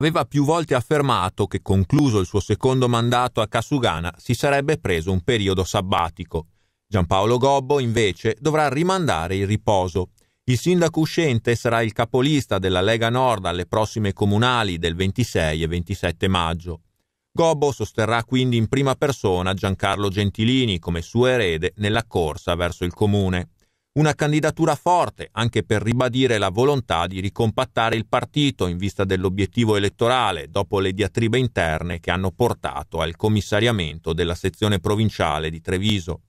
aveva più volte affermato che concluso il suo secondo mandato a Kasugana si sarebbe preso un periodo sabbatico. Giampaolo Gobbo invece dovrà rimandare il riposo. Il sindaco uscente sarà il capolista della Lega Nord alle prossime comunali del 26 e 27 maggio. Gobbo sosterrà quindi in prima persona Giancarlo Gentilini come suo erede nella corsa verso il comune. Una candidatura forte anche per ribadire la volontà di ricompattare il partito in vista dell'obiettivo elettorale dopo le diatribe interne che hanno portato al commissariamento della sezione provinciale di Treviso.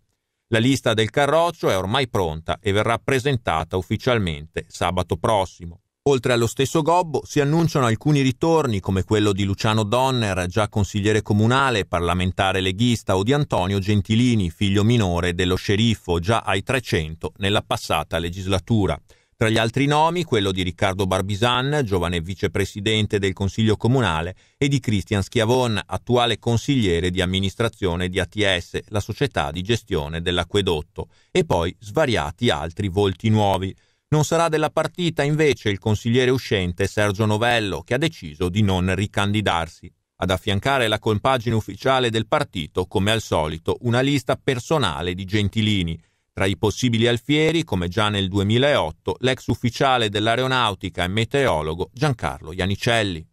La lista del Carroccio è ormai pronta e verrà presentata ufficialmente sabato prossimo. Oltre allo stesso Gobbo si annunciano alcuni ritorni come quello di Luciano Donner, già consigliere comunale, parlamentare leghista, o di Antonio Gentilini, figlio minore dello sceriffo, già ai 300 nella passata legislatura. Tra gli altri nomi quello di Riccardo Barbisan, giovane vicepresidente del Consiglio Comunale, e di Cristian Schiavon, attuale consigliere di amministrazione di ATS, la società di gestione dell'acquedotto, e poi svariati altri volti nuovi. Non sarà della partita invece il consigliere uscente Sergio Novello, che ha deciso di non ricandidarsi. Ad affiancare la compagine ufficiale del partito, come al solito, una lista personale di Gentilini. Tra i possibili alfieri, come già nel 2008, l'ex ufficiale dell'aeronautica e meteorologo Giancarlo Ianicelli.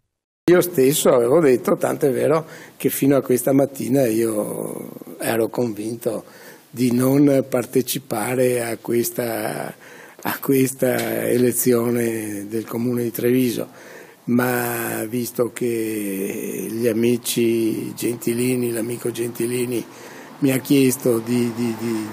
Io stesso avevo detto, tanto è vero che fino a questa mattina io ero convinto di non partecipare a questa a questa elezione del comune di Treviso, ma visto che gli amici Gentilini, l'amico Gentilini mi ha chiesto di, di, di,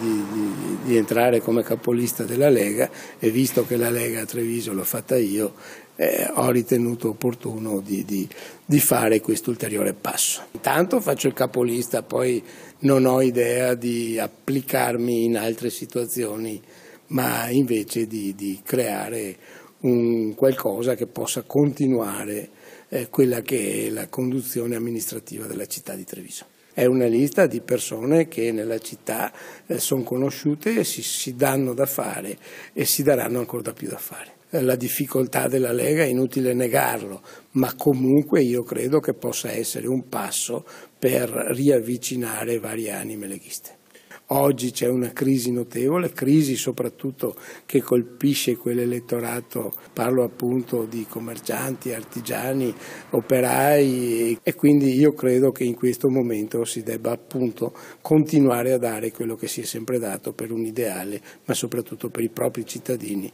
di, entrare come capolista della Lega e visto che la Lega a Treviso l'ho fatta io, eh, ho ritenuto opportuno di, fare questo ulteriore passo. Intanto faccio il capolista, poi non ho idea di applicarmi in altre situazioni ma invece di, di creare un qualcosa che possa continuare eh, quella che è la conduzione amministrativa della città di Treviso. È una lista di persone che nella città eh, sono conosciute, si, si danno da fare e si daranno ancora da più da fare eh, la difficoltà della Lega, è inutile negarlo, ma comunque io credo che possa essere un passo per riavvicinare varie anime leghiste. Oggi c'è una crisi notevole, crisi soprattutto che colpisce quell'elettorato, parlo appunto di commercianti, artigiani, operai e quindi io credo che in questo momento si debba appunto continuare a dare quello che si è sempre dato per un ideale, ma soprattutto per i propri cittadini.